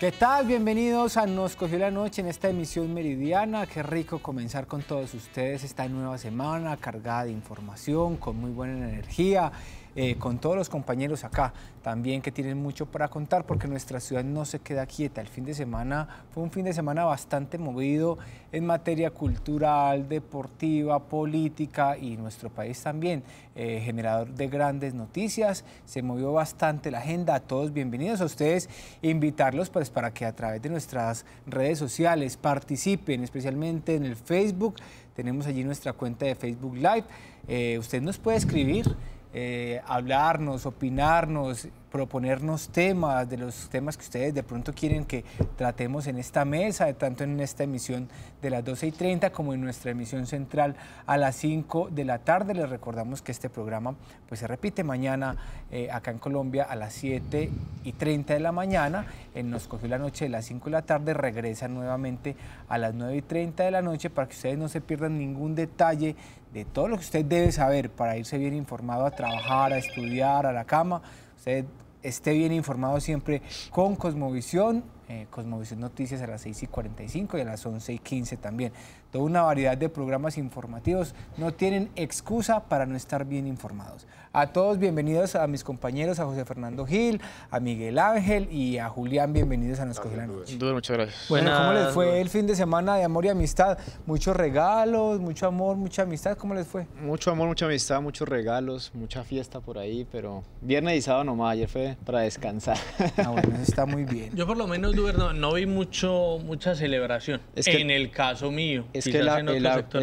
¿Qué tal? Bienvenidos a Nos Cogió la Noche en esta emisión meridiana. Qué rico comenzar con todos ustedes esta nueva semana cargada de información, con muy buena energía eh, con todos los compañeros acá también que tienen mucho para contar porque nuestra ciudad no se queda quieta. El fin de semana fue un fin de semana bastante movido en materia cultural, deportiva, política y nuestro país también, eh, generador de grandes noticias. Se movió bastante la agenda. A todos bienvenidos a ustedes. Invitarlos pues para que a través de nuestras redes sociales participen, especialmente en el Facebook. Tenemos allí nuestra cuenta de Facebook Live. Eh, usted nos puede escribir eh, hablarnos, opinarnos proponernos temas, de los temas que ustedes de pronto quieren que tratemos en esta mesa, tanto en esta emisión de las 12 y 30 como en nuestra emisión central a las 5 de la tarde. Les recordamos que este programa pues, se repite mañana eh, acá en Colombia a las 7 y 30 de la mañana. En Nos cogió la noche de las 5 de la tarde, regresa nuevamente a las 9 y 30 de la noche para que ustedes no se pierdan ningún detalle de todo lo que usted debe saber para irse bien informado a trabajar, a estudiar, a la cama Usted esté bien informado siempre con Cosmovisión eh, Cosmovisión Noticias a las 6 y 45 y a las 11 y 15 también. Toda una variedad de programas informativos no tienen excusa para no estar bien informados. A todos bienvenidos a mis compañeros, a José Fernando Gil, a Miguel Ángel y a Julián, bienvenidos a Nos Coge la muchas gracias. Bueno, ¿cómo les fue el fin de semana de amor y amistad? Muchos regalos, mucho amor, mucha amistad, ¿cómo les fue? Mucho amor, mucha amistad, muchos regalos, mucha fiesta por ahí, pero viernes y sábado nomás, ayer fue para descansar. Ah, bueno, eso está muy bien. Yo por lo menos no, vi mucho, mucha celebración. Es que, en el caso mío. Es que el,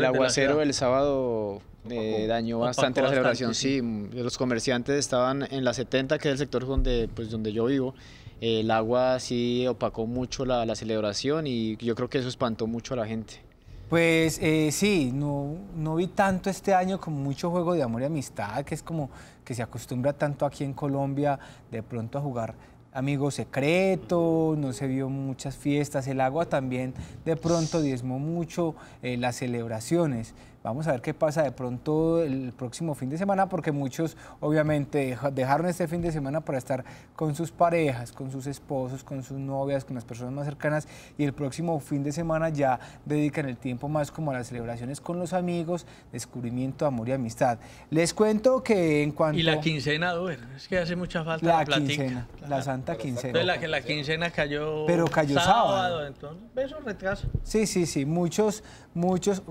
aguacero el sábado eh, dañó bastante la celebración. sí. los comerciantes estaban en la 70, que es el sector donde, pues, donde yo vivo. el agua sí opacó mucho la, celebración y yo creo que eso espantó mucho a la gente. Pues eh, sí, no, no vi tanto este año como mucho juego de amor y amistad, que es como que se acostumbra tanto aquí en Colombia de pronto a jugar amigos Secreto, no se vio muchas fiestas, el agua también de pronto diezmó mucho eh, las celebraciones. Vamos a ver qué pasa de pronto el próximo fin de semana, porque muchos obviamente dejaron este fin de semana para estar con sus parejas, con sus esposos, con sus novias, con las personas más cercanas, y el próximo fin de semana ya dedican el tiempo más como a las celebraciones con los amigos, descubrimiento, amor y amistad. Les cuento que en cuanto... Y la quincena, duerme, es que hace mucha falta la, la quincena, la santa quincena. La, la quincena cayó... Pero cayó sábado. entonces, un retraso? Sí, sí, sí, muchos, muchos,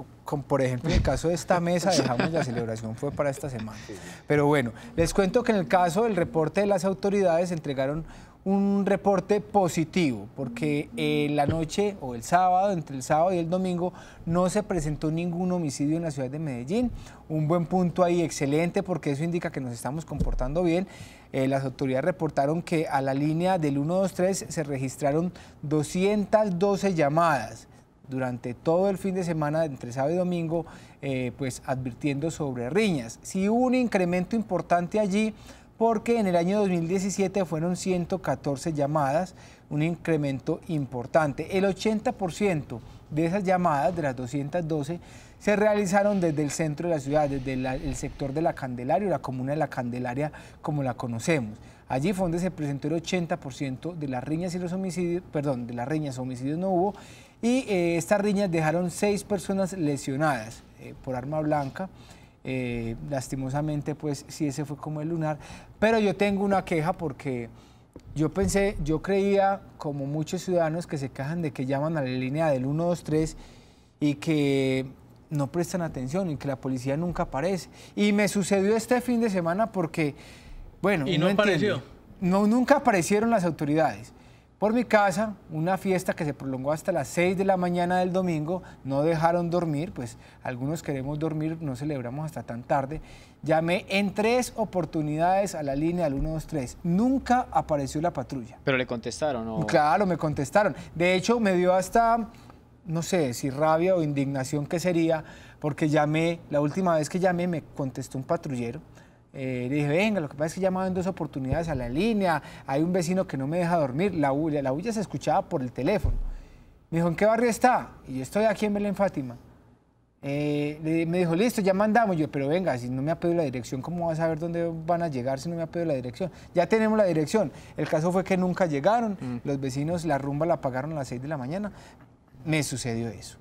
por ejemplo... caso de esta mesa dejamos la celebración, fue para esta semana. Pero bueno, les cuento que en el caso del reporte de las autoridades entregaron un reporte positivo, porque eh, la noche o el sábado, entre el sábado y el domingo, no se presentó ningún homicidio en la ciudad de Medellín. Un buen punto ahí, excelente, porque eso indica que nos estamos comportando bien. Eh, las autoridades reportaron que a la línea del 123 se registraron 212 llamadas durante todo el fin de semana, entre sábado y domingo, eh, pues advirtiendo sobre riñas. si hubo un incremento importante allí porque en el año 2017 fueron 114 llamadas, un incremento importante. El 80% de esas llamadas, de las 212, se realizaron desde el centro de la ciudad, desde el sector de la Candelaria, la comuna de la Candelaria como la conocemos. Allí fue donde se presentó el 80% de las riñas y los homicidios, perdón, de las riñas, homicidios no hubo, y eh, estas riñas dejaron seis personas lesionadas eh, por arma blanca. Eh, lastimosamente, pues sí, ese fue como el lunar. Pero yo tengo una queja porque yo pensé, yo creía, como muchos ciudadanos que se quejan de que llaman a la línea del 123 y que no prestan atención y que la policía nunca aparece. Y me sucedió este fin de semana porque, bueno, y no apareció. No, nunca aparecieron las autoridades. Por mi casa, una fiesta que se prolongó hasta las 6 de la mañana del domingo, no dejaron dormir, pues algunos queremos dormir, no celebramos hasta tan tarde. Llamé en tres oportunidades a la línea al 123. Nunca apareció la patrulla. Pero le contestaron, ¿no? Claro, me contestaron. De hecho, me dio hasta, no sé si rabia o indignación que sería, porque llamé, la última vez que llamé me contestó un patrullero eh, le dije, venga, lo que pasa es que llamaban dos oportunidades a la línea, hay un vecino que no me deja dormir, la bulla, la bulla se escuchaba por el teléfono. Me dijo, ¿en qué barrio está? Y yo estoy aquí en Belén Fátima. Eh, me dijo, listo, ya mandamos. Yo, pero venga, si no me ha pedido la dirección, ¿cómo vas a saber dónde van a llegar si no me ha pedido la dirección? Ya tenemos la dirección. El caso fue que nunca llegaron, mm. los vecinos la rumba la pagaron a las 6 de la mañana. Me sucedió eso.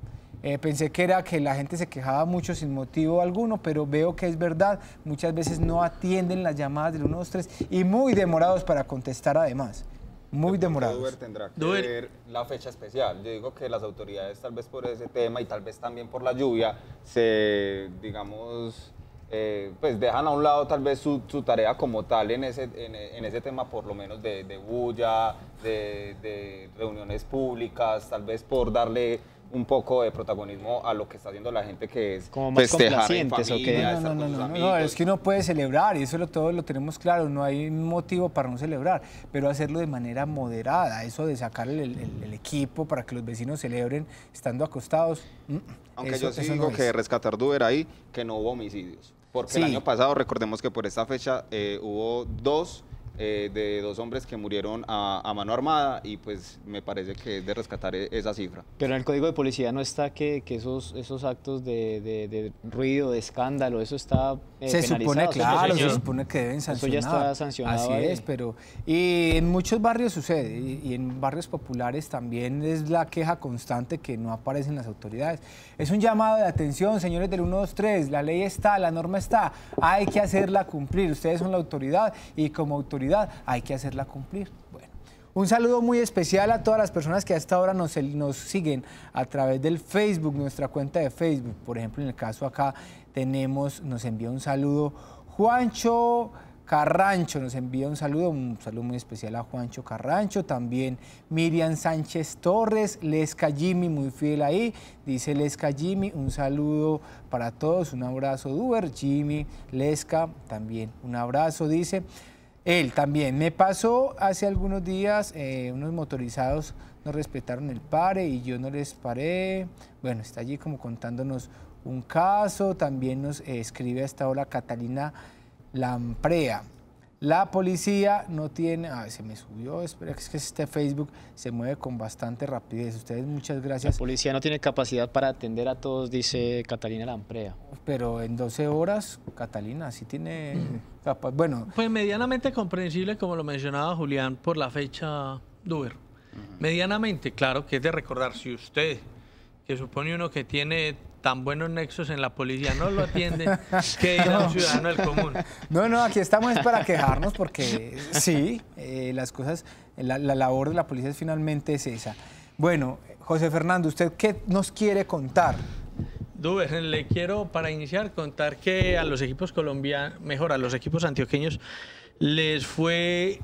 Eh, pensé que era que la gente se quejaba mucho sin motivo alguno, pero veo que es verdad. Muchas veces no atienden las llamadas de del tres y muy demorados para contestar además. Muy demorados. Duber tendrá que la fecha especial. Yo digo que las autoridades tal vez por ese tema y tal vez también por la lluvia se, digamos, eh, pues dejan a un lado tal vez su, tarea como tal en ese, en, ese tema, por lo menos de, bulla, de, de, reuniones públicas, tal vez por darle un poco de protagonismo a lo que está haciendo la gente que es como más complacientes No, no, no, es que uno puede celebrar y eso lo, todo lo tenemos claro, no hay motivo para no celebrar, pero hacerlo de manera moderada, eso de sacar el, equipo para que los vecinos celebren estando acostados. Mm, Aunque yo sí digo que rescatar Duber ahí, que no hubo homicidios, porque el año pasado recordemos que por esta fecha eh, hubo dos eh, de dos hombres que murieron a, mano armada y pues me parece que es de rescatar e, esa cifra. Pero en el código de policía no está que, esos, esos actos de, ruido, de escándalo, eso está eh, claro, se supone que deben sancionar. Eso ya está sancionado. Así es, pero... Y en muchos barrios sucede y, y, en barrios populares también es la queja constante que no aparecen las autoridades. Es un llamado de atención, señores del 123, la ley está, la norma está, hay que hacerla cumplir, ustedes son la autoridad y como autoridad hay que hacerla cumplir. Bueno. Un saludo muy especial a todas las personas que a esta hora nos, nos, siguen a través del Facebook, nuestra cuenta de Facebook. Por ejemplo, en el caso acá tenemos, nos envía un saludo Juancho Carrancho, nos envía un saludo, un saludo muy especial a Juancho Carrancho, también Miriam Sánchez Torres, Lesca Jimmy, muy fiel ahí, dice Lesca Jimmy, un saludo para todos, un abrazo Duber, Jimmy, Lesca, también un abrazo, dice. Él también. Me pasó hace algunos días, eh, unos motorizados no respetaron el pare y yo no les paré. Bueno, está allí como contándonos un caso. También nos eh, escribe a esta hora Catalina Lamprea. La policía no tiene. Ah, se me subió. Espera, es que este Facebook se mueve con bastante rapidez. Ustedes, muchas gracias. La policía no tiene capacidad para atender a todos, dice Catalina Lamprea. Pero en 12 horas, Catalina, sí tiene. Mm. Bueno. Pues medianamente comprensible, como lo mencionaba Julián, por la fecha Duber. Medianamente, claro, que es de recordar, si usted, que supone uno que tiene tan buenos nexos en la policía no lo atiende, que es un ciudadano del común. No, no, aquí estamos es para quejarnos porque sí, eh, las cosas, la, labor de la policía finalmente es esa. Bueno, José Fernando, ¿usted qué nos quiere contar Duber, le quiero para iniciar contar que a los equipos colombianos, mejor a los equipos antioqueños, les fue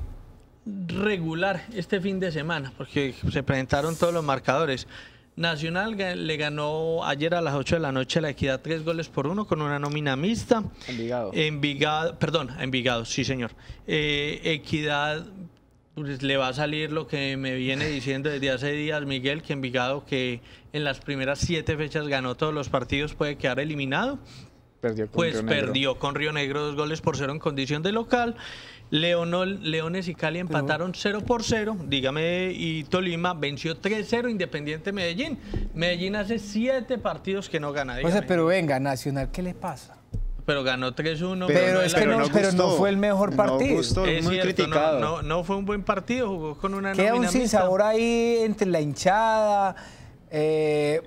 regular este fin de semana, porque se presentaron todos los marcadores. Nacional le ganó ayer a las 8 de la noche a la Equidad tres goles por uno con una nómina mixta. Envigado. Envigado, perdón, Envigado, sí señor. Eh, Equidad pues, le va a salir lo que me viene diciendo desde hace días Miguel, que Envigado, que en las primeras siete fechas ganó todos los partidos, puede quedar eliminado. Perdió con pues Río perdió Negro. con Río Negro dos goles por cero en condición de local. Leonol, Leones y Cali empataron 0 por 0, dígame, y Tolima venció 3-0 Independiente Medellín. Medellín hace siete partidos que no gana. Dígame. pero venga, Nacional, ¿qué le pasa? Pero ganó 3-1. Pero, pero, no, fue el mejor partido. No, muy criticado. No, fue un buen partido, jugó con una Queda un sinsabor ahí entre la hinchada. Eh,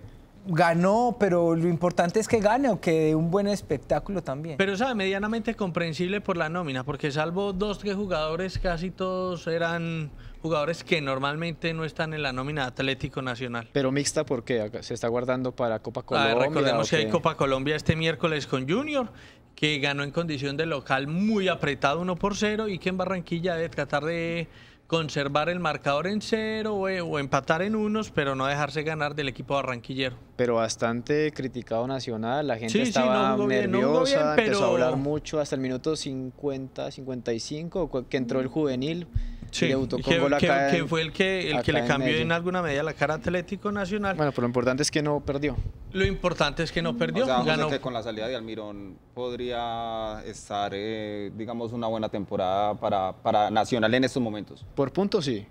ganó, pero lo importante es que gane o que dé un buen espectáculo también. Pero sabe, medianamente comprensible por la nómina, porque salvo dos, tres jugadores, casi todos eran jugadores que normalmente no están en la nómina Atlético Nacional. Pero mixta, ¿por qué? ¿Se está guardando para Copa ah, Colombia? recordemos que hay Copa Colombia este miércoles con Junior, que ganó en condición de local muy apretado 1 por 0 y que en Barranquilla debe tratar de conservar el marcador en cero eh, o, empatar en unos, pero no dejarse ganar del equipo barranquillero. Pero bastante criticado Nacional, la gente estaba nerviosa, empezó a hablar mucho hasta el minuto 50, 55, que entró el juvenil. Sí, que, fue el que, el que le cambió en, alguna medida la cara Atlético Nacional. Bueno, pero lo importante es que no perdió. Lo importante es que no perdió. Que con la salida de Almirón podría estar, eh, digamos, una buena temporada para, para Nacional en estos momentos. Por puntos sí,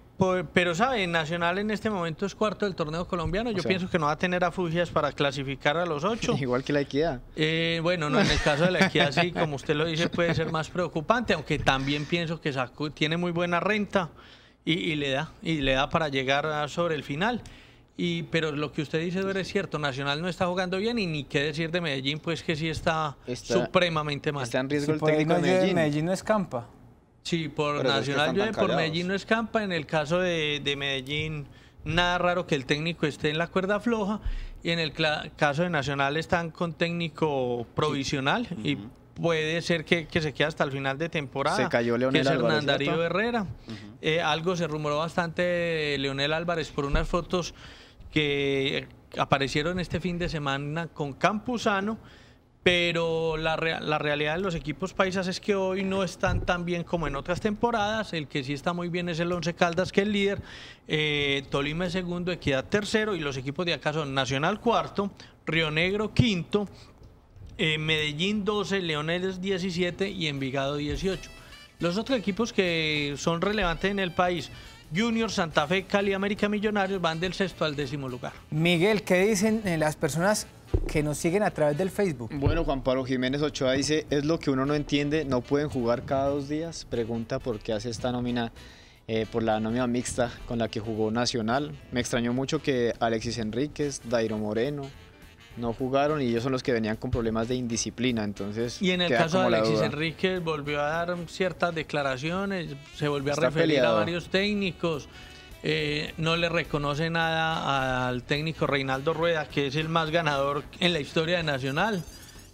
pero, ¿sabe? Nacional en este momento es cuarto del torneo colombiano. Yo pienso que no va a tener a Fugias para clasificar a los ocho. Igual que la Equidad. Eh, bueno, no, en el caso de la Equidad sí, como usted lo dice, puede ser más preocupante, aunque también pienso que sacó, tiene muy buena renta y, le da, y le da para llegar sobre el final. Y, pero lo que usted dice es cierto, Nacional no está jugando bien y ni qué decir de Medellín, pues que sí está, supremamente mal. Está en riesgo el técnico de Medellín. Medellín no escampa. Sí, por, Nacional llueve, por Medellín no escampa. En el caso de, de, Medellín, nada raro que el técnico esté en la cuerda floja. Y en el caso de Nacional están con técnico provisional y puede ser que, que, se quede hasta el final de temporada. Se cayó Leonel que es Hernán Darío Herrera. Eh, algo se rumoró bastante de Leonel Álvarez por unas fotos que aparecieron este fin de semana con Campuzano pero la, realidad de los equipos paisas es que hoy no están tan bien como en otras temporadas. El que sí está muy bien es el Once Caldas, que es líder. Eh, Tolima es segundo, Equidad tercero. Y los equipos de acá son Nacional cuarto, Río Negro quinto, eh, Medellín 12, Leones 17 y Envigado 18. Los otros equipos que son relevantes en el país Junior, Santa Fe, Cali, América Millonarios van del sexto al décimo lugar. Miguel, ¿qué dicen eh, las personas que nos siguen a través del Facebook. Bueno, Juan Pablo Jiménez Ochoa dice, es lo que uno no entiende, no pueden jugar cada dos días. Pregunta por qué hace esta nómina, eh, por la nómina mixta con la que jugó Nacional. Me extrañó mucho que Alexis Enríquez, Dairo Moreno, no jugaron y ellos son los que venían con problemas de indisciplina, entonces... Y en el caso de Alexis Enríquez volvió a dar ciertas declaraciones, se volvió a referir a varios técnicos, eh, no le reconoce nada al técnico Reinaldo Rueda, que es el más ganador en la historia de Nacional.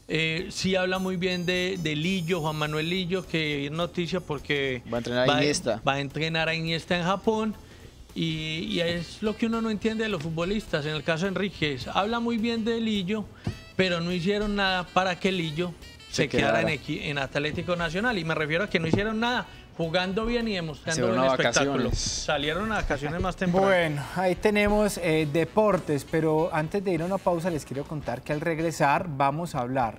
Eh, sí habla muy bien de, Lillo, Juan Manuel Lillo, que es noticia porque va a entrenar a Iniesta. entrenar en Japón. Y, es lo que uno no entiende de los futbolistas. En el caso de Enríquez, habla muy bien de Lillo, pero no hicieron nada para que Lillo se, quedara, en Atlético Nacional. Y me refiero a que no hicieron nada jugando bien y demostrando un espectáculo. Salieron a vacaciones más temprano. Bueno, ahí tenemos eh, deportes, pero antes de ir a una pausa les quiero contar que al regresar vamos a hablar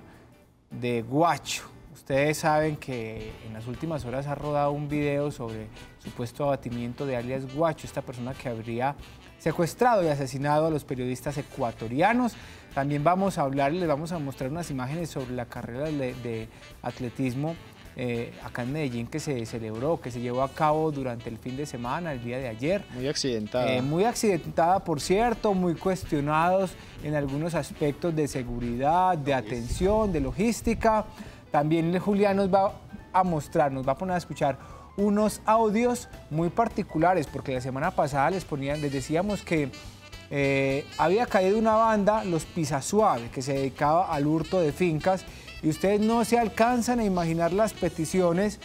de Guacho. Ustedes saben que en las últimas horas ha rodado un video sobre supuesto abatimiento de alias Guacho, esta persona que habría secuestrado y asesinado a los periodistas ecuatorianos. También vamos a hablar, y les vamos a mostrar unas imágenes sobre la carrera de atletismo eh, acá en Medellín que se celebró, que se llevó a cabo durante el fin de semana, el día de ayer. Muy accidentada. Eh, muy accidentada, por cierto, muy cuestionados en algunos aspectos de seguridad, de atención, de logística. También Julián nos va a mostrar, nos va a poner a escuchar unos audios muy particulares, porque la semana pasada les, ponían, les decíamos que eh, había caído una banda, los Pisa que se dedicaba al hurto de fincas y ustedes no se alcanzan a imaginar las peticiones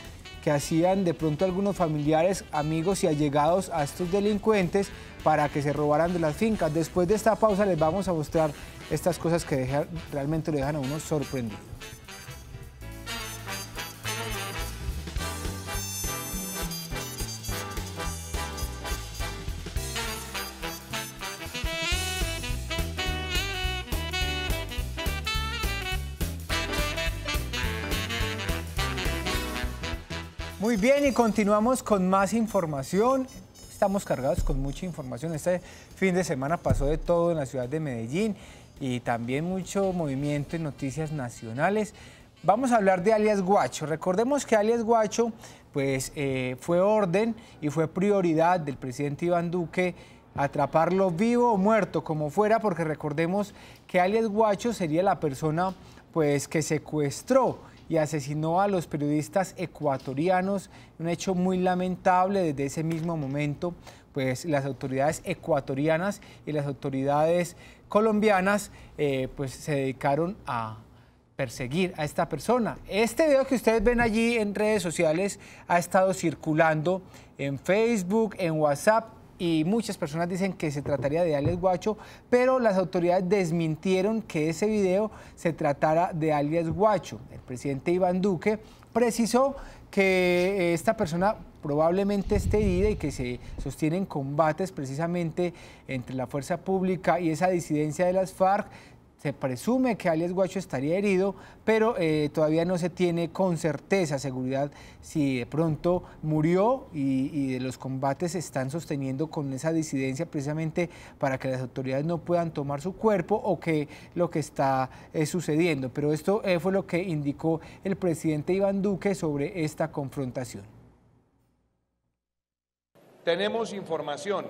que hacían de pronto algunos familiares, amigos y allegados a estos delincuentes para que se robaran de las fincas. Después de esta pausa les vamos a mostrar estas cosas que realmente le dejan a uno sorprendido. bien, y continuamos con más información. Estamos cargados con mucha información. Este fin de semana pasó de todo en la ciudad de Medellín y también mucho movimiento en noticias nacionales. Vamos a hablar de alias Guacho. Recordemos que alias Guacho pues, eh, fue orden y fue prioridad del presidente Iván Duque atraparlo vivo o muerto, como fuera, porque recordemos que alias Guacho sería la persona pues, que secuestró y asesinó a los periodistas ecuatorianos, un hecho muy lamentable desde ese mismo momento, pues las autoridades ecuatorianas y las autoridades colombianas eh, pues se dedicaron a perseguir a esta persona. Este video que ustedes ven allí en redes sociales ha estado circulando en Facebook, en WhatsApp y muchas personas dicen que se trataría de alias Guacho, pero las autoridades desmintieron que ese video se tratara de alias Guacho. El presidente Iván Duque precisó que eh, esta persona probablemente esté herida y que se sostienen combates precisamente entre la fuerza pública y esa disidencia de las FARC se presume que alias Guacho estaría herido, pero eh, todavía no se tiene con certeza, seguridad, si de pronto murió y, los combates se están sosteniendo con esa disidencia precisamente para que las autoridades no puedan tomar su cuerpo o que lo que está eh, sucediendo. Pero esto eh, fue lo que indicó el presidente Iván Duque sobre esta confrontación. Tenemos información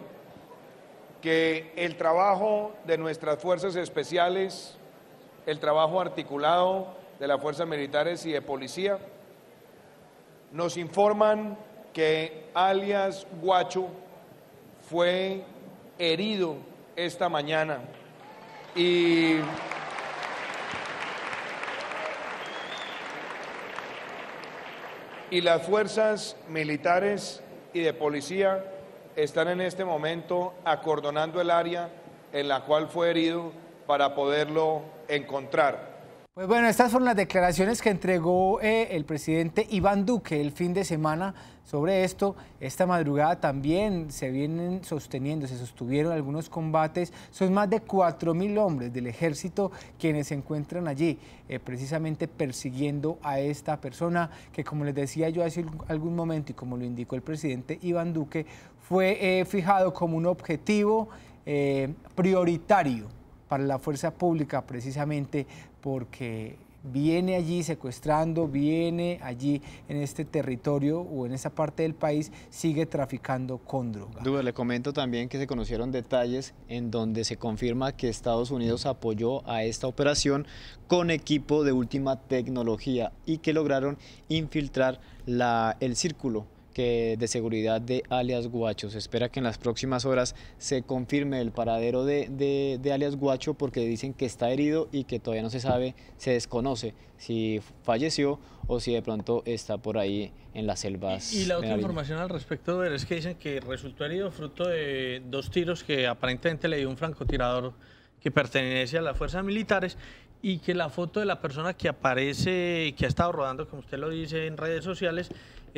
que el trabajo de nuestras fuerzas especiales, el trabajo articulado de las fuerzas militares y de policía, nos informan que alias Guacho fue herido esta mañana y y las fuerzas militares y de policía están en este momento acordonando el área en la cual fue herido para poderlo encontrar. Pues bueno, estas fueron las declaraciones que entregó eh, el presidente Iván Duque el fin de semana sobre esto. Esta madrugada también se vienen sosteniendo, se sostuvieron algunos combates. Son más de 4.000 hombres del ejército quienes se encuentran allí, eh, precisamente persiguiendo a esta persona que, como les decía yo hace algún momento y como lo indicó el presidente Iván Duque, fue eh, fijado como un objetivo eh, prioritario para la fuerza pública precisamente porque viene allí secuestrando, viene allí en este territorio o en esa parte del país, sigue traficando con droga. Duda, le comento también que se conocieron detalles en donde se confirma que Estados Unidos apoyó a esta operación con equipo de última tecnología y que lograron infiltrar el círculo de seguridad de alias Guacho. Se espera que en las próximas horas se confirme el paradero de, alias Guacho porque dicen que está herido y que todavía no se sabe, se desconoce si falleció o si de pronto está por ahí en las selvas. Y, la otra información al respecto de es que dicen que resultó herido fruto de dos tiros que aparentemente le dio un francotirador que pertenece a las fuerzas militares y que la foto de la persona que aparece, que ha estado rodando, como usted lo dice, en redes sociales,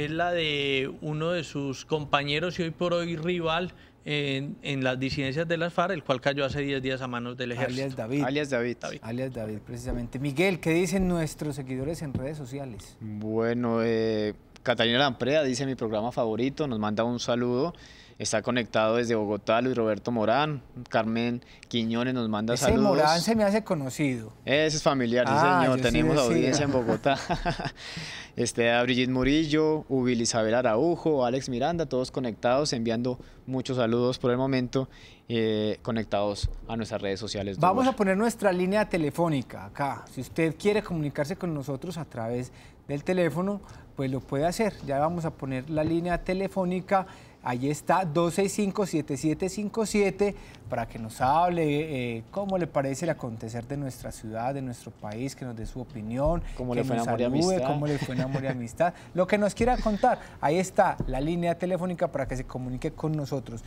es la de uno de sus compañeros y hoy por hoy rival en, las disidencias de las FARC, el cual cayó hace 10 días a manos del ejército. Alias David. Alias David. David. Alias David, precisamente. Miguel, ¿qué dicen nuestros seguidores en redes sociales? Bueno, eh, Catalina Lamprea dice mi programa favorito, nos manda un saludo. Está conectado desde Bogotá Luis Roberto Morán, Carmen Quiñones nos manda Ese saludos. Morán se me hace conocido. Ese es familiar, ah, señor, tenemos audiencia en Bogotá. este, a Brigitte Murillo, Ubil Isabel Araujo, Alex Miranda, todos conectados, enviando muchos saludos por el momento, eh, conectados a nuestras redes sociales. Vamos a poner nuestra línea telefónica acá. Si usted quiere comunicarse con nosotros a través del teléfono, pues lo puede hacer. Ya vamos a poner la línea telefónica Ahí está 265-7757 para que nos hable eh, cómo le parece el acontecer de nuestra ciudad, de nuestro país, que nos dé su opinión, cómo que le fue nos amistad. cómo le fue en amor y amistad, lo que nos quiera contar. Ahí está la línea telefónica para que se comunique con nosotros.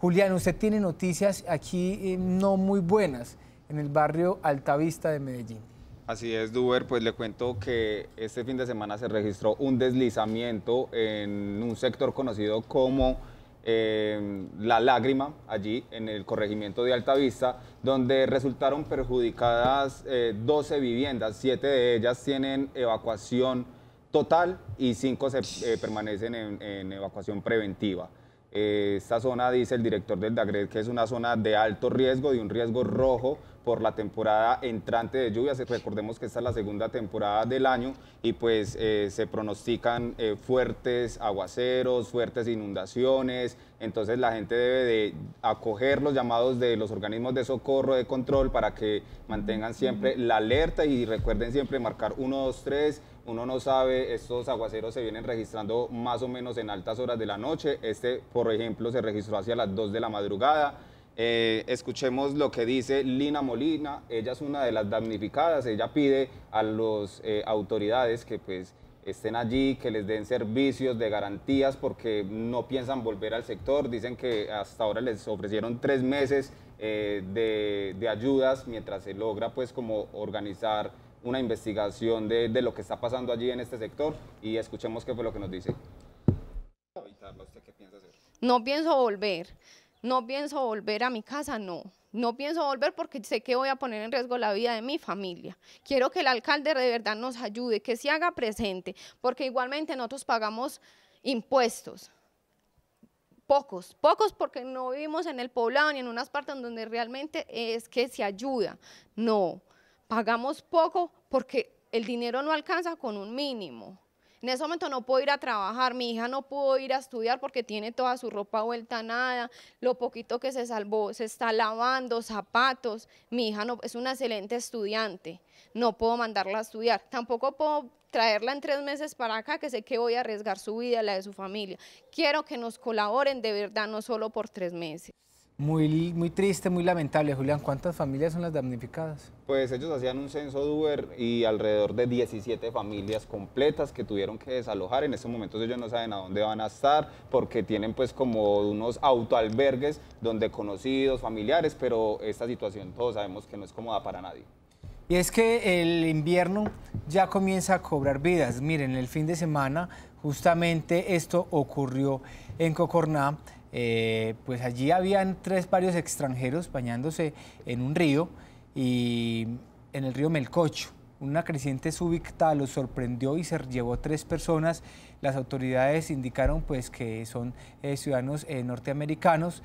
Julián, usted tiene noticias aquí eh, no muy buenas en el barrio Altavista de Medellín. Así es, Duber, pues le cuento que este fin de semana se registró un deslizamiento en un sector conocido como em, La Lágrima, allí en el corregimiento de Altavista, donde resultaron perjudicadas 12 eh, viviendas, 7 de ellas tienen evacuación total y 5 se, eh, permanecen en evacuación preventiva esta zona, dice el director del DAGRED, que es una zona de alto riesgo, de un riesgo rojo por la temporada entrante de lluvias. Recordemos que esta es la segunda temporada del año y pues eh, se pronostican eh, fuertes aguaceros, fuertes inundaciones. Entonces la gente debe de acoger los llamados de los organismos de socorro, de control, para que mantengan siempre la alerta y recuerden siempre marcar tres uno no sabe, estos aguaceros se vienen registrando más o menos en altas horas de la noche. Este, por ejemplo, se registró hacia las 2 de la madrugada. Eh, escuchemos lo que dice Lina Molina, ella es una de las damnificadas, ella pide a las eh, autoridades que pues estén allí, que les den servicios de garantías porque no piensan volver al sector, dicen que hasta ahora les ofrecieron tres meses eh, de, de ayudas mientras se logra pues como organizar una investigación de, lo que está pasando allí en este sector y escuchemos qué fue lo que nos dice. No pienso volver, no pienso volver a mi casa, no. No pienso volver porque sé que voy a poner en riesgo la vida de mi familia. Quiero que el alcalde de verdad nos ayude, que se haga presente, porque igualmente nosotros pagamos impuestos. Pocos, pocos porque no vivimos en el poblado ni en unas partes donde realmente es que se ayuda. No, Hagamos poco porque el dinero no alcanza con un mínimo. En ese momento no puedo ir a trabajar, mi hija no pudo ir a estudiar porque tiene toda su ropa vuelta a nada, lo poquito que se salvó se está lavando, zapatos, mi hija no, es una excelente estudiante, no puedo mandarla a estudiar, tampoco puedo traerla en tres meses para acá que sé que voy a arriesgar su vida, la de su familia. Quiero que nos colaboren de verdad, no solo por tres meses. Muy, muy triste, muy lamentable, Julián. ¿Cuántas familias son las damnificadas? Pues ellos hacían un censo Uber y alrededor de 17 familias completas que tuvieron que desalojar. En estos momentos ellos no saben a dónde van a estar porque tienen pues como unos autoalbergues donde conocidos, familiares, pero esta situación todos sabemos que no es cómoda para nadie. Y es que el invierno ya comienza a cobrar vidas. Miren, el fin de semana justamente esto ocurrió en Cocorná eh, pues allí habían tres varios extranjeros bañándose en un río y en el río Melcocho. Una creciente súbita los sorprendió y se llevó tres personas. Las autoridades indicaron pues que son eh, ciudadanos eh, norteamericanos.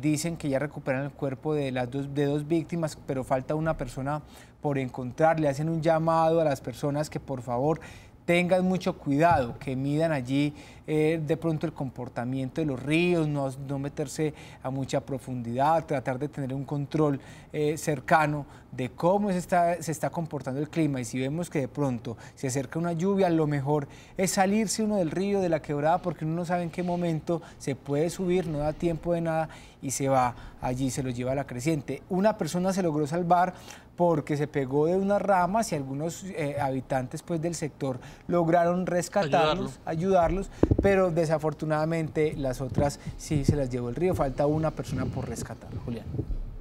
dicen que ya recuperan el cuerpo de las dos, de dos víctimas, pero falta una persona por encontrar. Le hacen un llamado a las personas que por favor tengan mucho cuidado, que midan allí eh, de pronto el comportamiento de los ríos, no, meterse a mucha profundidad, tratar de tener un control eh, cercano de cómo se está, se está comportando el clima. Y si vemos que de pronto se acerca una lluvia, lo mejor es salirse uno del río, de la quebrada, porque uno no sabe en qué momento se puede subir, no da tiempo de nada y se va allí, se lo lleva a la creciente. Una persona se logró salvar porque se pegó de unas ramas y algunos eh, habitantes pues, del sector lograron rescatarlos, ayudarlos, pero desafortunadamente las otras sí se las llevó el río. Falta una persona por rescatar, Julián.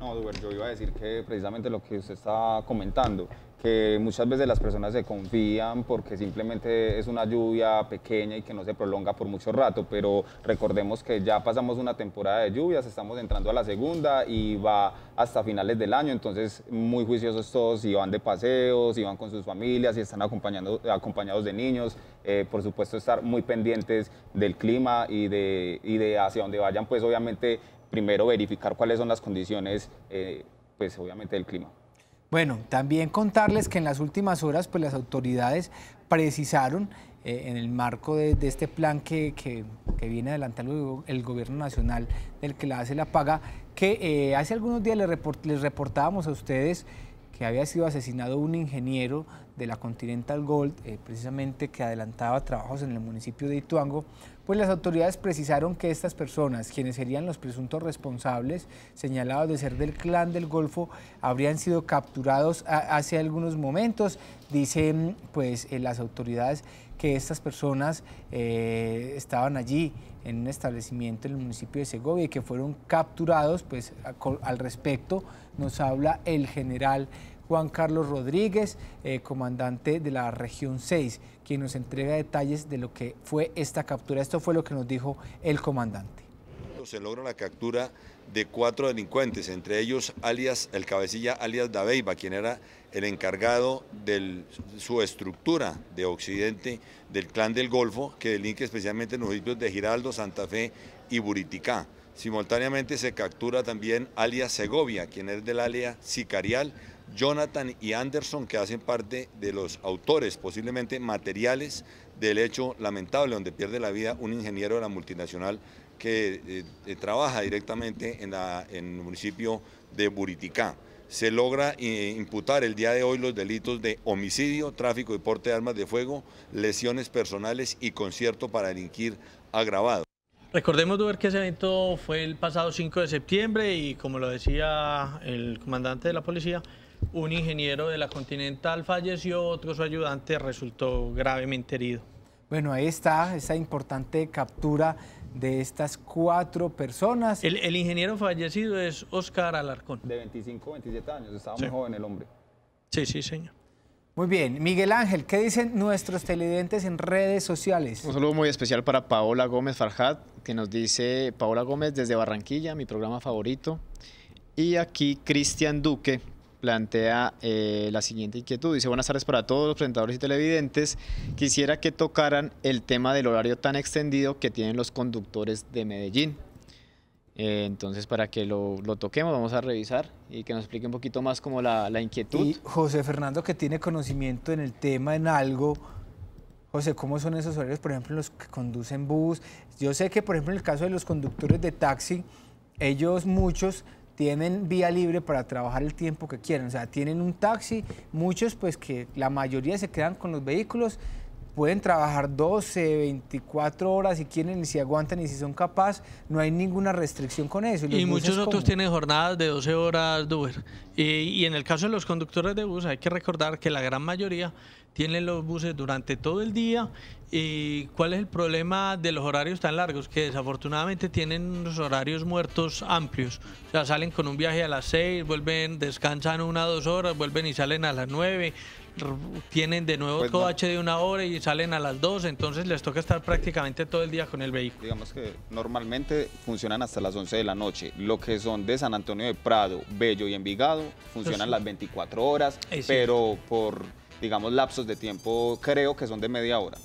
No, yo iba a decir que precisamente lo que usted está comentando, que muchas veces las personas se confían porque simplemente es una lluvia pequeña y que no se prolonga por mucho rato, pero recordemos que ya pasamos una temporada de lluvias, estamos entrando a la segunda y va hasta finales del año, entonces muy juiciosos todos si van de paseos, si van con sus familias, si están acompañando, acompañados de niños, eh, por supuesto estar muy pendientes del clima y de, y de hacia dónde vayan, pues obviamente primero verificar cuáles son las condiciones, eh, pues obviamente del clima. Bueno, también contarles que en las últimas horas, pues las autoridades precisaron eh, en el marco de, este plan que, que, viene adelante el gobierno nacional del que la hace la paga, que eh, hace algunos días les reportábamos a ustedes que había sido asesinado un ingeniero de la Continental Gold, eh, precisamente que adelantaba trabajos en el municipio de Ituango, pues las autoridades precisaron que estas personas, quienes serían los presuntos responsables señalados de ser del clan del Golfo, habrían sido capturados hace algunos momentos. Dicen pues eh, las autoridades que estas personas eh, estaban allí en un establecimiento en el municipio de Segovia y que fueron capturados pues al respecto nos habla el general Juan Carlos Rodríguez, eh, comandante de la región 6, quien nos entrega detalles de lo que fue esta captura. Esto fue lo que nos dijo el comandante. Se logró la captura de cuatro delincuentes, entre ellos alias el cabecilla alias Dabeiba, quien era el encargado de su estructura de Occidente del clan del Golfo, que delinque especialmente en los municipios de Giraldo, Santa Fe y Buriticá. Simultáneamente se captura también alias Segovia, quien es del alias Sicarial, Jonathan y Anderson, que hacen parte de los autores, posiblemente materiales, del hecho lamentable donde pierde la vida un ingeniero de la multinacional que eh, eh, trabaja directamente en, el municipio de Buriticá. Se logra eh, imputar el día de hoy los delitos de homicidio, tráfico y porte de armas de fuego, lesiones personales y concierto para delinquir agravado. Recordemos, Duber, que ese evento fue el pasado 5 de septiembre y como lo decía el comandante de la policía, un ingeniero de la Continental falleció, otro su ayudante resultó gravemente herido. Bueno, ahí está esa importante captura de estas cuatro personas. El, ingeniero fallecido es Oscar Alarcón. De 25, 27 años, estaba muy joven el hombre. Sí, sí, señor. Muy bien, Miguel Ángel, ¿qué dicen nuestros televidentes en redes sociales? Un saludo muy especial para Paola Gómez Farjat, que nos dice Paola Gómez desde Barranquilla, mi programa favorito. Y aquí Cristian Duque plantea eh, la siguiente inquietud. Dice, buenas tardes para todos los presentadores y televidentes. Quisiera que tocaran el tema del horario tan extendido que tienen los conductores de Medellín. Eh, entonces, para que lo, toquemos, vamos a revisar y que nos explique un poquito más como la, la inquietud. Y José Fernando, que tiene conocimiento en el tema, en algo, José, ¿cómo son esos horarios, por ejemplo, los que conducen bus? Yo sé que, por ejemplo, en el caso de los conductores de taxi, ellos muchos tienen vía libre para trabajar el tiempo que quieran. O sea, tienen un taxi, muchos pues que la mayoría se quedan con los vehículos pueden trabajar 12, 24 horas si quieren y si aguantan y si son capaces, no hay ninguna restricción con eso. Y, muchos otros tienen jornadas de 12 horas de Y, en el caso de los conductores de bus hay que recordar que la gran mayoría tienen los buses durante todo el día y cuál es el problema de los horarios tan largos, que desafortunadamente tienen unos horarios muertos amplios. O sea, salen con un viaje a las 6, vuelven, descansan una o dos horas, vuelven y salen a las 9 tienen de nuevo el coche de una hora y salen a las 2, entonces les toca estar prácticamente todo el día con el vehículo. Digamos que normalmente funcionan hasta las 11 de la noche. Lo que son de San Antonio de Prado, Bello y Envigado funcionan las 24 horas, pero por, digamos, lapsos de tiempo creo que son de media hora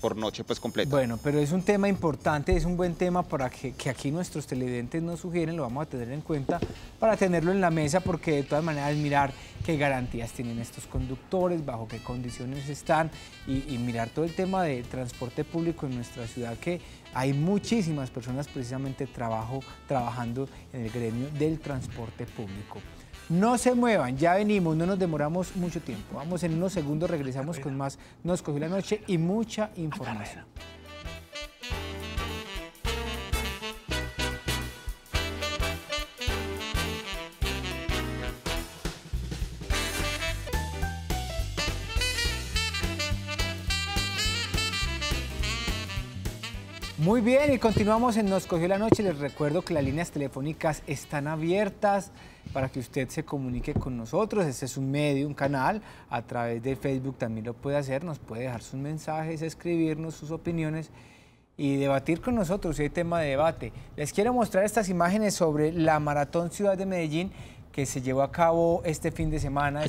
por noche pues completo. Bueno, pero es un tema importante, es un buen tema para que, aquí nuestros televidentes nos sugieren, lo vamos a tener en cuenta para tenerlo en la mesa porque de todas maneras mirar qué garantías tienen estos conductores, bajo qué condiciones están y, mirar todo el tema de transporte público en nuestra ciudad que hay muchísimas personas precisamente trabajo, trabajando en el gremio del transporte público. No se muevan, ya venimos, no nos demoramos mucho tiempo. Vamos en unos segundos, regresamos con más Nos Cogió la Noche y mucha información. Muy bien, y continuamos en Nos Cogió la Noche. Les recuerdo que las líneas telefónicas están abiertas para que usted se comunique con nosotros. Este es un medio, un canal. A través de Facebook también lo puede hacer. Nos puede dejar sus mensajes, escribirnos sus opiniones y debatir con nosotros si hay tema de debate. Les quiero mostrar estas imágenes sobre la Maratón Ciudad de Medellín que se llevó a cabo este fin de semana.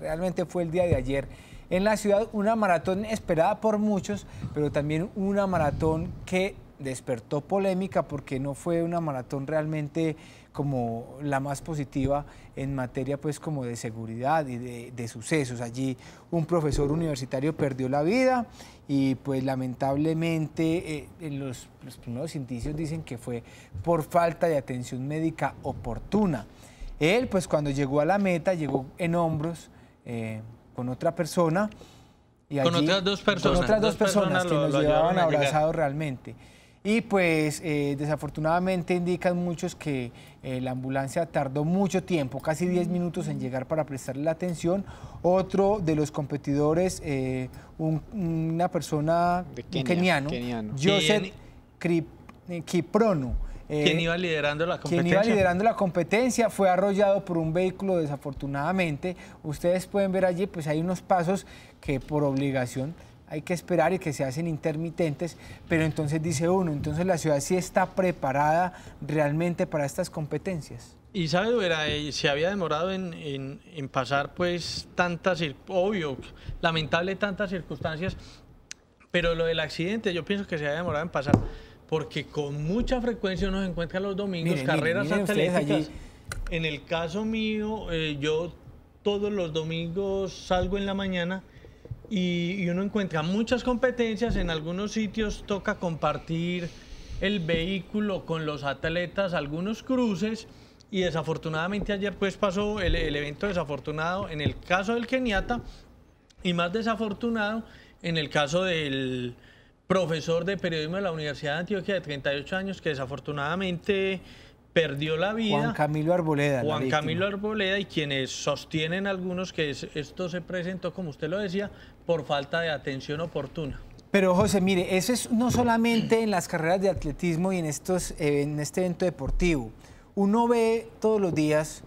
Realmente fue el día de ayer en la ciudad, una maratón esperada por muchos, pero también una maratón que despertó polémica porque no fue una maratón realmente como la más positiva en materia pues como de seguridad y de, sucesos. Allí un profesor universitario perdió la vida y pues lamentablemente eh, en los, primeros indicios dicen que fue por falta de atención médica oportuna. Él pues cuando llegó a la meta llegó en hombros, eh, con otra persona. Y allí, con otras dos personas. otras dos, personas, que nos llevaban abrazados realmente. Y pues eh, desafortunadamente indican muchos que eh, la ambulancia tardó mucho tiempo, casi 10 minutos en llegar para prestarle la atención. Otro de los competidores, eh, una persona, Kenia, un keniano, Joseph Kiprono eh, ¿Quién iba liderando la competencia? Quien iba liderando la competencia fue arrollado por un vehículo desafortunadamente. Ustedes pueden ver allí, pues hay unos pasos que por obligación hay que esperar y que se hacen intermitentes, pero entonces dice uno, entonces la ciudad sí está preparada realmente para estas competencias. Y sabe, eh, se había demorado en, en pasar pues tantas, obvio, lamentable tantas circunstancias, pero lo del accidente yo pienso que se había demorado en pasar porque con mucha frecuencia uno encuentra los domingos carreras atléticas. En el caso mío, eh, yo todos los domingos salgo en la mañana y, uno encuentra muchas competencias. En algunos sitios toca compartir el vehículo con los atletas, algunos cruces. Y desafortunadamente ayer pues pasó el, el evento desafortunado en el caso del Keniata y más desafortunado en el caso del, profesor de periodismo de la Universidad de Antioquia de 38 años que desafortunadamente perdió la vida. Juan Camilo Arboleda. Juan Camilo Arboleda y quienes sostienen algunos que esto se presentó, como usted lo decía, por falta de atención oportuna. Pero José, mire, eso es no solamente en las carreras de atletismo y en, estos, en este evento deportivo. Uno ve todos los días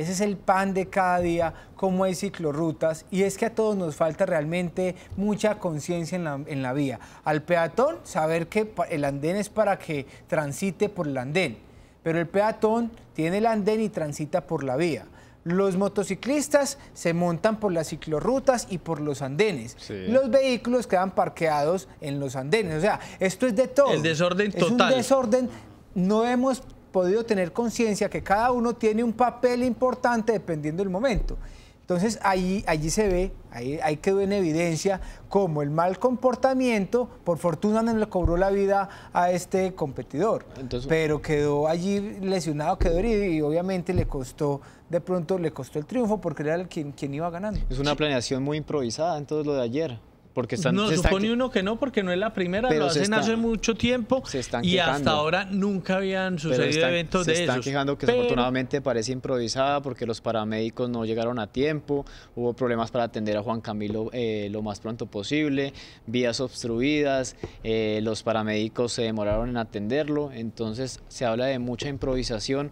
ese es el pan de cada día, cómo hay ciclorrutas. Y es que a todos nos falta realmente mucha conciencia en la, vía. Al peatón, saber que el andén es para que transite por el andén. Pero el peatón tiene el andén y transita por la vía. Los motociclistas se montan por las ciclorrutas y por los andenes. Los vehículos quedan parqueados en los andenes. O sea, esto es de todo. El desorden total. Es un desorden. No hemos podido tener conciencia que cada uno tiene un papel importante dependiendo del momento. Entonces ahí, allí se ve, ahí, quedó en evidencia como el mal comportamiento, por fortuna no le cobró la vida a este competidor, pero quedó allí lesionado, quedó herido y obviamente le costó de pronto le costó el triunfo porque era el quien, quien iba ganando. Es una planeación muy improvisada, entonces lo de ayer. Porque están, no, se supone uno que no, porque no es la primera, lo hacen hace mucho tiempo y hasta ahora nunca habían sucedido eventos de esos. Se están quejando que desafortunadamente parece improvisada porque los paramédicos no llegaron a tiempo, hubo problemas para atender a Juan Camilo eh, lo más pronto posible, vías obstruidas, eh, los paramédicos se demoraron en atenderlo, entonces se habla de mucha improvisación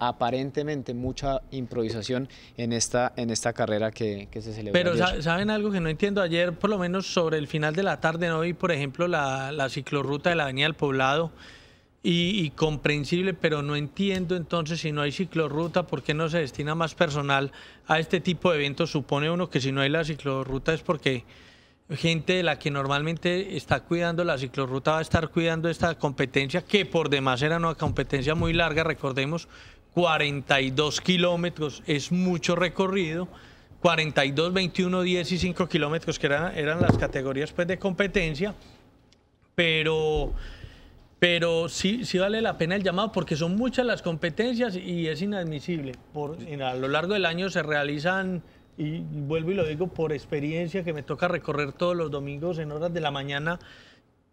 aparentemente mucha improvisación en esta, en esta carrera que, se celebra. Pero ¿saben algo que no entiendo? Ayer, por lo menos sobre el final de la tarde, no vi, por ejemplo, la, la ciclorruta de la Avenida del Poblado. Y, y, comprensible, pero no entiendo entonces si no hay ciclorruta, ¿por qué no se destina más personal a este tipo de eventos? Supone uno que si no hay la ciclorruta es porque gente de la que normalmente está cuidando la ciclorruta va a estar cuidando esta competencia, que por demás era una competencia muy larga, recordemos, 42 kilómetros, es mucho recorrido, 42, 21, 10 y 5 kilómetros, que eran, las categorías pues, de competencia, pero... Pero sí, sí vale la pena el llamado porque son muchas las competencias y es inadmisible. Por, a lo largo del año se realizan y vuelvo y lo digo por experiencia que me toca recorrer todos los domingos en horas de la mañana,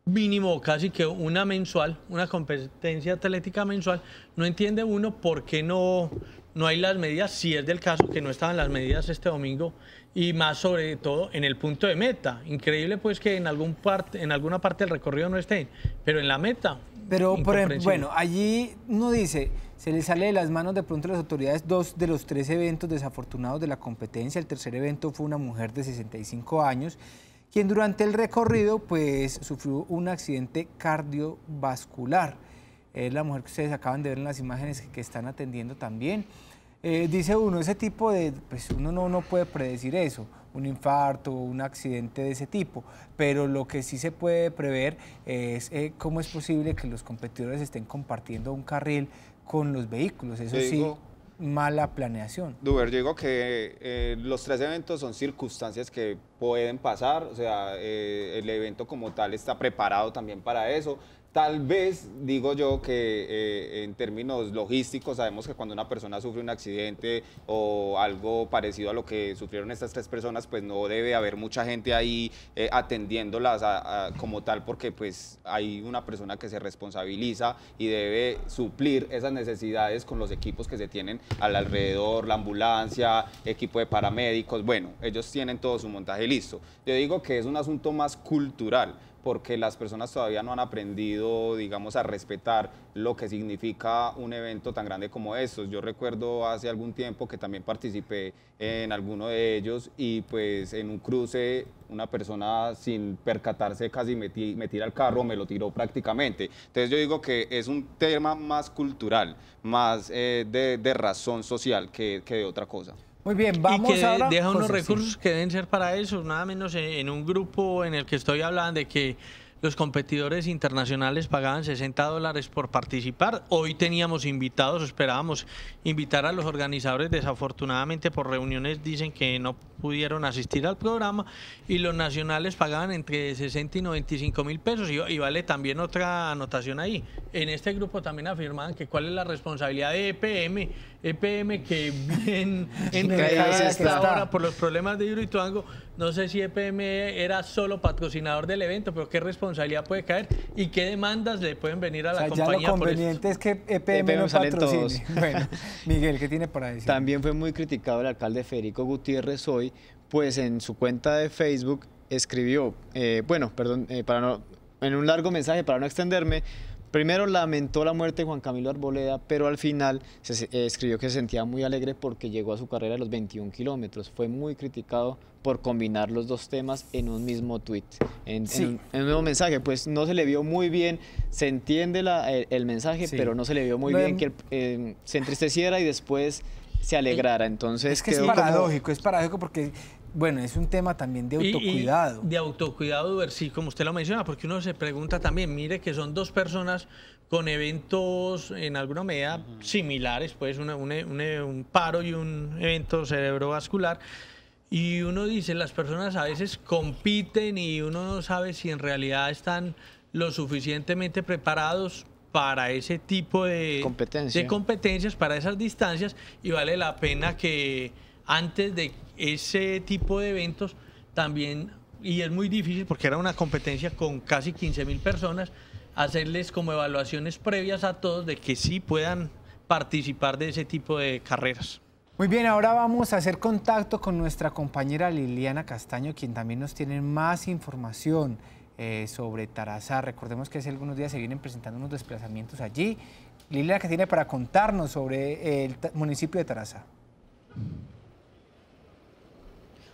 mínimo casi que una mensual, una competencia atlética mensual, no entiende uno por qué no, no hay las medidas, si es del caso que no estaban las medidas este domingo, y más sobre todo en el punto de meta. Increíble pues que en, algún parte, en alguna parte del recorrido no estén, pero en la meta pero, por ejemplo, bueno, allí uno dice, se le sale de las manos de pronto a las autoridades dos de los tres eventos desafortunados de la competencia. El tercer evento fue una mujer de 65 años, quien durante el recorrido pues sufrió un accidente cardiovascular. Es la mujer que ustedes acaban de ver en las imágenes que están atendiendo también. Eh, dice uno, ese tipo de, pues uno no, no puede predecir eso un infarto, un accidente de ese tipo. Pero lo que sí se puede prever es eh, cómo es posible que los competidores estén compartiendo un carril con los vehículos. Eso sí, mala planeación. Duber, digo que eh, los tres eventos son circunstancias que pueden pasar, o sea, eh, el evento como tal está preparado también para eso. Tal vez, digo yo, que eh, en términos logísticos sabemos que cuando una persona sufre un accidente o algo parecido a lo que sufrieron estas tres personas, pues no debe haber mucha gente ahí eh, atendiéndolas como tal, porque pues hay una persona que se responsabiliza y debe suplir esas necesidades con los equipos que se tienen alrededor, la ambulancia, equipo de paramédicos, bueno, ellos tienen todo su montaje listo. Yo digo que es un asunto más cultural, porque las personas todavía no han aprendido, digamos, a respetar lo que significa un evento tan grande como estos. Yo recuerdo hace algún tiempo que también participé en alguno de ellos y pues en un cruce una persona sin percatarse casi me, me tira el carro, me lo tiró prácticamente. Entonces yo digo que es un tema más cultural, más eh, de, de, razón social que, que de otra cosa. Muy bien, vamos y que deja unos recursos que deben ser para eso, nada menos en un grupo en el que estoy hablando de que los competidores internacionales pagaban 60 dólares por participar. Hoy teníamos invitados, esperábamos invitar a los organizadores. Desafortunadamente, por reuniones dicen que no pudieron asistir al programa y los nacionales pagaban entre 60 y 95 mil pesos. Y, y, vale también otra anotación ahí. En este grupo también afirmaban que cuál es la responsabilidad de EPM EPM que bien esta hora por los problemas de Hidroituango. No sé si EPM era solo patrocinador del evento, pero qué responsabilidad puede caer y qué demandas le pueden venir a la compañía. Ya lo conveniente es que EPM, e no patrocine. Bueno, Miguel, ¿qué tiene para decir? También fue muy criticado el alcalde Federico Gutiérrez hoy, pues en su cuenta de Facebook escribió, eh, bueno, perdón, eh, para no, en un largo mensaje para no extenderme, Primero lamentó la muerte de Juan Camilo Arboleda, pero al final se escribió que se sentía muy alegre porque llegó a su carrera a los 21 kilómetros. Fue muy criticado por combinar los dos temas en un mismo tweet, en, un, mismo mensaje. Pues no se le vio muy bien, se entiende el, mensaje, pero no se le vio muy bien em que em, se entristeciera y después se alegrara. Entonces es que es paradójico, es paradójico porque bueno, es un tema también de autocuidado. de autocuidado, si, como usted lo menciona, porque uno se pregunta también, mire que son dos personas con eventos en alguna medida similares, pues un paro y un evento cerebrovascular. Y uno dice, las personas a veces compiten y uno no sabe si en realidad están lo suficientemente preparados para ese tipo de, de competencias, para esas distancias, y vale la pena que antes de ese tipo de eventos también, y es muy difícil porque era una competencia con casi 15 mil personas, hacerles como evaluaciones previas a todos de que sí puedan participar de ese tipo de carreras. Muy bien, ahora vamos a hacer contacto con nuestra compañera Liliana Castaño, quien también nos tiene más información eh, sobre Tarazá. Recordemos que hace algunos días se vienen presentando unos desplazamientos allí. Liliana, ¿qué tiene para contarnos sobre el municipio de Tarazá?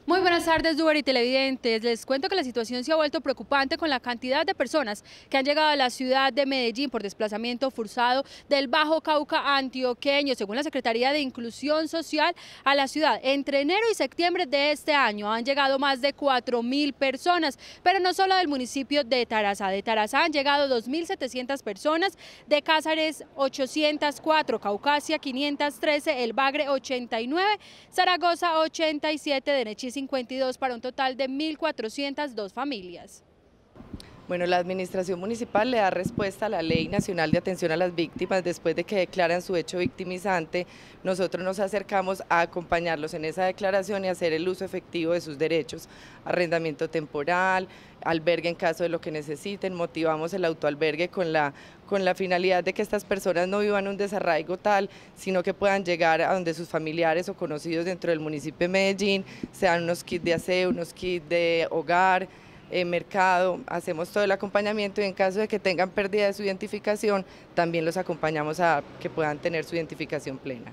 Muy buenas tardes, Duber y televidentes. Les cuento que la situación se ha vuelto preocupante con la cantidad de personas que han llegado a la ciudad de Medellín por desplazamiento forzado del Bajo Cauca antioqueño. Según la Secretaría de Inclusión Social a la ciudad, entre enero y septiembre de este año han llegado más de 4.000 personas, pero no solo del municipio de Tarazá. De Tarazá han llegado 2.700 personas, de Cáceres 804, Caucasia 513, El Bagre 89, Zaragoza 87, de Nechis 52 para un total de 1.402 familias. Bueno, la Administración Municipal le da respuesta a la Ley Nacional de Atención a las Víctimas después de que declaran su hecho victimizante. Nosotros nos acercamos a acompañarlos en esa declaración y hacer el uso efectivo de sus derechos, arrendamiento temporal, albergue en caso de lo que necesiten, motivamos el autoalbergue con la, con la finalidad de que estas personas no vivan un desarraigo tal, sino que puedan llegar a donde sus familiares o conocidos dentro del municipio de Medellín, sean unos kits de aseo, unos kits de hogar, eh, mercado, hacemos todo el acompañamiento y en caso de que tengan pérdida de su identificación, también los acompañamos a que puedan tener su identificación plena.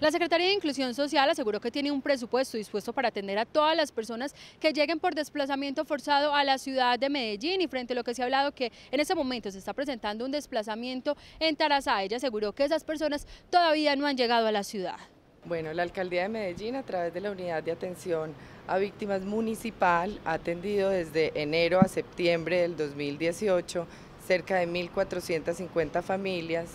La Secretaría de Inclusión Social aseguró que tiene un presupuesto dispuesto para atender a todas las personas que lleguen por desplazamiento forzado a la ciudad de Medellín y frente a lo que se ha hablado que en este momento se está presentando un desplazamiento en Tarasá, ella aseguró que esas personas todavía no han llegado a la ciudad. Bueno, la Alcaldía de Medellín, a través de la Unidad de Atención a Víctimas Municipal, ha atendido desde enero a septiembre del 2018 cerca de 1.450 familias,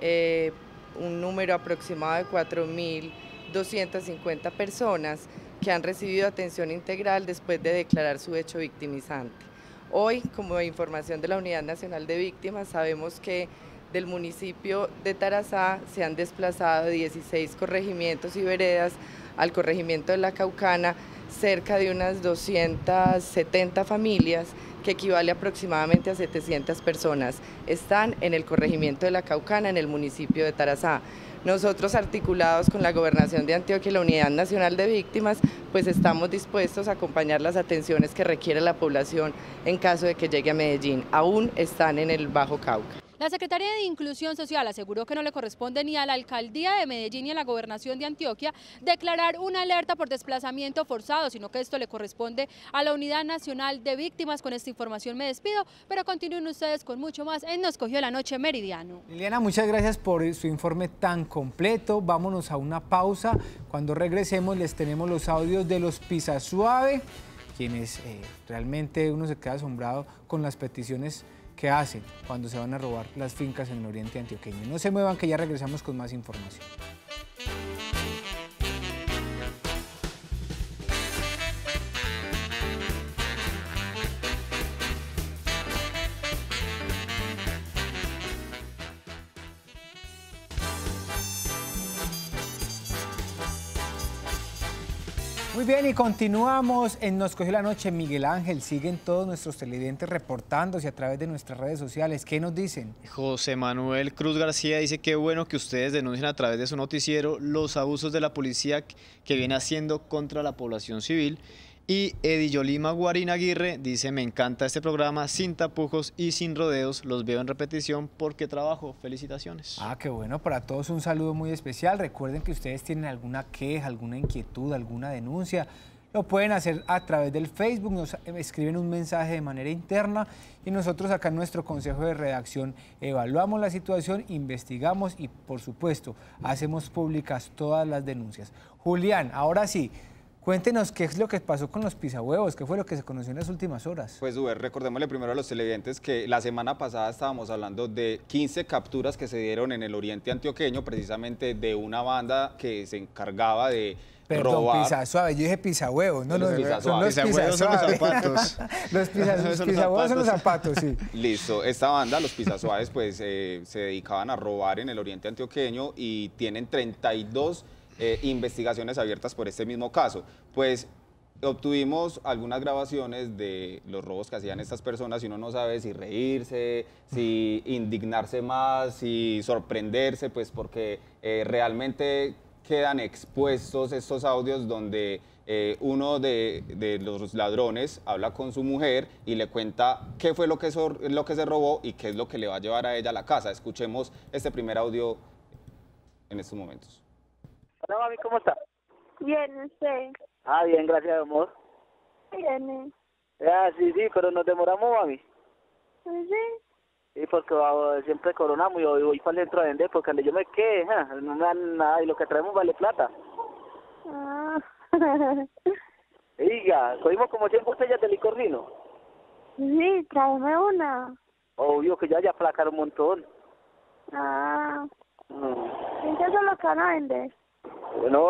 eh, un número aproximado de 4.250 personas que han recibido atención integral después de declarar su hecho victimizante. Hoy, como información de la Unidad Nacional de Víctimas, sabemos que del municipio de Tarazá se han desplazado 16 corregimientos y veredas al corregimiento de La Caucana, cerca de unas 270 familias, que equivale aproximadamente a 700 personas. Están en el corregimiento de La Caucana, en el municipio de Tarazá. Nosotros articulados con la Gobernación de Antioquia y la Unidad Nacional de Víctimas, pues estamos dispuestos a acompañar las atenciones que requiere la población en caso de que llegue a Medellín. Aún están en el Bajo Cauca. La Secretaría de Inclusión Social aseguró que no le corresponde ni a la Alcaldía de Medellín ni a la Gobernación de Antioquia declarar una alerta por desplazamiento forzado, sino que esto le corresponde a la Unidad Nacional de Víctimas. Con esta información me despido, pero continúen ustedes con mucho más en Nos Cogió la Noche Meridiano. Liliana, muchas gracias por su informe tan completo. Vámonos a una pausa. Cuando regresemos les tenemos los audios de los Pisa Suave, quienes eh, realmente uno se queda asombrado con las peticiones ¿Qué hacen cuando se van a robar las fincas en el oriente antioqueño. No se muevan que ya regresamos con más información. bien, y continuamos en Nos Cogió la Noche. Miguel Ángel, siguen todos nuestros televidentes reportándose a través de nuestras redes sociales. ¿Qué nos dicen? José Manuel Cruz García dice que bueno que ustedes denuncien a través de su noticiero los abusos de la policía que viene haciendo contra la población civil y Eddie Yolima Guarín Aguirre dice, me encanta este programa, sin tapujos y sin rodeos, los veo en repetición porque trabajo, felicitaciones. Ah, qué bueno, para todos un saludo muy especial, recuerden que ustedes tienen alguna queja, alguna inquietud, alguna denuncia, lo pueden hacer a través del Facebook, nos escriben un mensaje de manera interna y nosotros acá en nuestro consejo de redacción evaluamos la situación, investigamos y por supuesto hacemos públicas todas las denuncias. Julián, ahora sí. Cuéntenos qué es lo que pasó con los pisahuevos, qué fue lo que se conoció en las últimas horas. Pues Uber, recordémosle primero a los televidentes que la semana pasada estábamos hablando de 15 capturas que se dieron en el oriente antioqueño, precisamente de una banda que se encargaba de robar. Perdón, yo dije pisahuevos, no, los, pisahuevos son los zapatos. los pisahuevos son, los zapatos, sí. Listo, esta banda, los pisahuevos, pues eh, se dedicaban a robar en el oriente antioqueño y tienen 32 eh, investigaciones abiertas por este mismo caso. Pues obtuvimos algunas grabaciones de los robos que hacían estas personas y uno no sabe si reírse, si indignarse más, si sorprenderse, pues porque eh, realmente quedan expuestos estos audios donde eh, uno de, los ladrones habla con su mujer y le cuenta qué fue lo que, lo que se robó y qué es lo que le va a llevar a ella a la casa. Escuchemos este primer audio en estos momentos. Hola, mami, ¿cómo está? Bien, usted. Ah, bien, gracias, amor. Bien. ¿eh? Ah, sí, sí, pero nos demoramos, mami. Pues sí. Sí, porque siempre coronamos y hoy voy para dentro a vender, porque yo me quedé, no me dan nada y lo que traemos vale plata. Ah. Diga, cogimos como 100 botellas de licor Sí, tráeme una. Obvio que ya ya placar un montón. Ah. Mm. qué es lo que van bueno,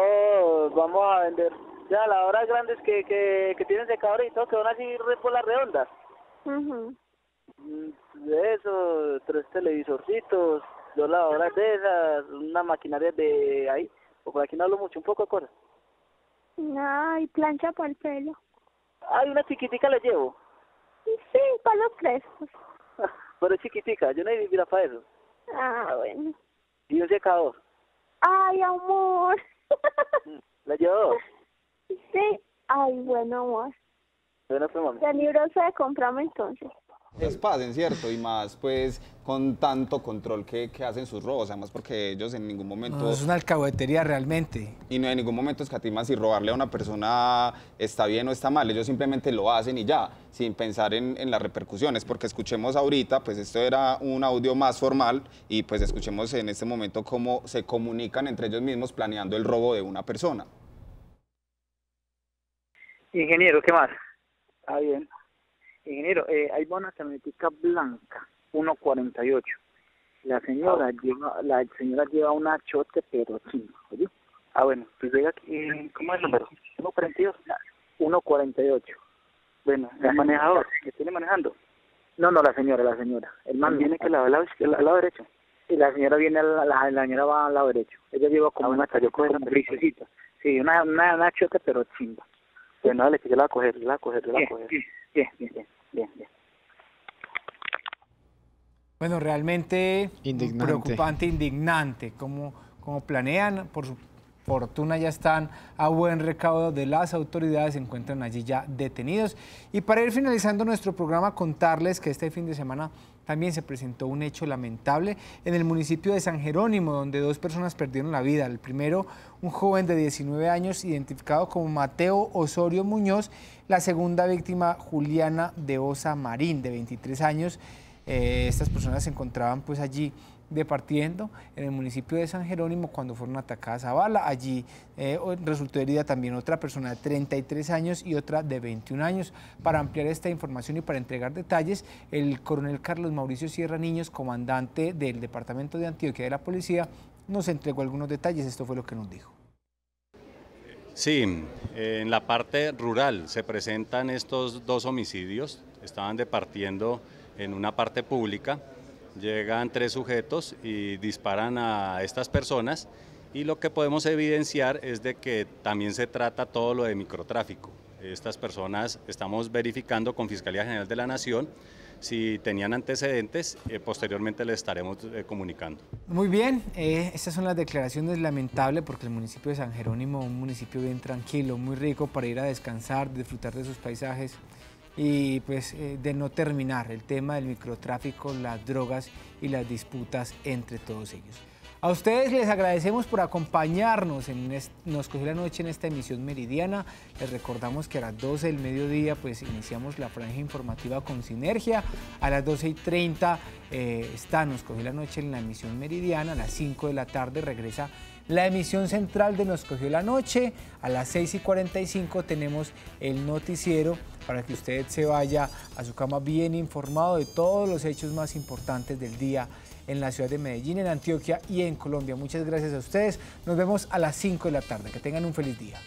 vamos a vender. Ya, las horas grandes que, que, que tienen secadores y todo, que van así por las redondas. Uh De mm, eso, tres televisorcitos, dos horas de esas, una maquinaria de ahí. O por aquí no hablo mucho, un poco de cosas. No, plancha para el pelo. Ay, una chiquitica la llevo. Sí, para los frescos. Pero chiquitica, yo no he vivido para eso. Ah, bueno. Y un secador. Ay, amor. ¿La llevó? Sí. Ay, bueno, amor. Bueno, tu Se El libro se comprarme entonces. Pues pasen, ¿cierto? Y más, pues, con tanto control que, hacen sus robos, además porque ellos en ningún momento... es una alcahuetería realmente. Y no en ningún momento escatima si robarle a una persona está bien o está mal, ellos simplemente lo hacen y ya, sin pensar en, en las repercusiones, porque escuchemos ahorita, pues esto era un audio más formal y pues escuchemos en este momento cómo se comunican entre ellos mismos planeando el robo de una persona. Ingeniero, ¿qué más? Está ah, bien. Ingeniero, Eh, hay una camionetica blanca, 1.48. La señora ah. lleva la señora lleva una chote pero chinga. ¿oye? Ah, bueno, pues llega aquí, eh, ¿cómo es el número? 1.42. 1.48. Bueno, el manejador, que tiene manejando. No, no, la señora, la señora. El man viene que la al lado, lado derecho. Y la señora viene, la, la, señora va al lado derecho. Ella lleva como ah, una pues chayoco grisecita. Sí, una, una, una pero chimba. Bueno, dale, que yo la a coger, la voy a coger, la voy a coger. Bien, bien, bien bien, bien. Bueno, realmente preocupante, indignante. Como, como planean, por su fortuna ya están a buen recaudo de las autoridades, se encuentran allí ya detenidos. Y para ir finalizando nuestro programa, contarles que este fin de semana también se presentó un hecho lamentable en el municipio de San Jerónimo, donde dos personas perdieron la vida. El primero, un joven de 19 años identificado como Mateo Osorio Muñoz. La segunda víctima, Juliana de Osa Marín, de 23 años. Eh, estas personas se encontraban pues allí departiendo en el municipio de San Jerónimo cuando fueron atacadas a bala. Allí eh, resultó herida también otra persona de 33 años y otra de 21 años. Para ampliar esta información y para entregar detalles, el coronel Carlos Mauricio Sierra Niños, comandante del Departamento de Antioquia de la Policía, nos entregó algunos detalles. Esto fue lo que nos dijo. Sí, en la parte rural se presentan estos dos homicidios. Estaban departiendo en una parte pública Llegan tres sujetos y disparan a estas personas y lo que podemos evidenciar es de que también se trata todo lo de microtráfico. Estas personas estamos verificando con Fiscalía General de la Nación si tenían antecedentes, eh, posteriormente les estaremos eh, comunicando. Muy bien, eh, estas son las declaraciones lamentables porque el municipio de San Jerónimo, un municipio bien tranquilo, muy rico para ir a descansar, disfrutar de sus paisajes, y pues eh, de no terminar el tema del microtráfico, las drogas y las disputas entre todos ellos. A ustedes les agradecemos por acompañarnos en Nos cogió la noche en esta emisión meridiana. Les recordamos que a las 12 del mediodía pues iniciamos la franja informativa con Sinergia. A las 12 y 30 eh, está Nos cogió la noche en la emisión meridiana. A las 5 de la tarde regresa la emisión central de Nos cogió la noche. A las 6 y 45 tenemos el noticiero para que usted se vaya a su cama bien informado de todos los hechos más importantes del día en la ciudad de Medellín, en Antioquia y en Colombia. Muchas gracias a ustedes. Nos vemos a las 5 de la tarde. Que tengan un feliz día.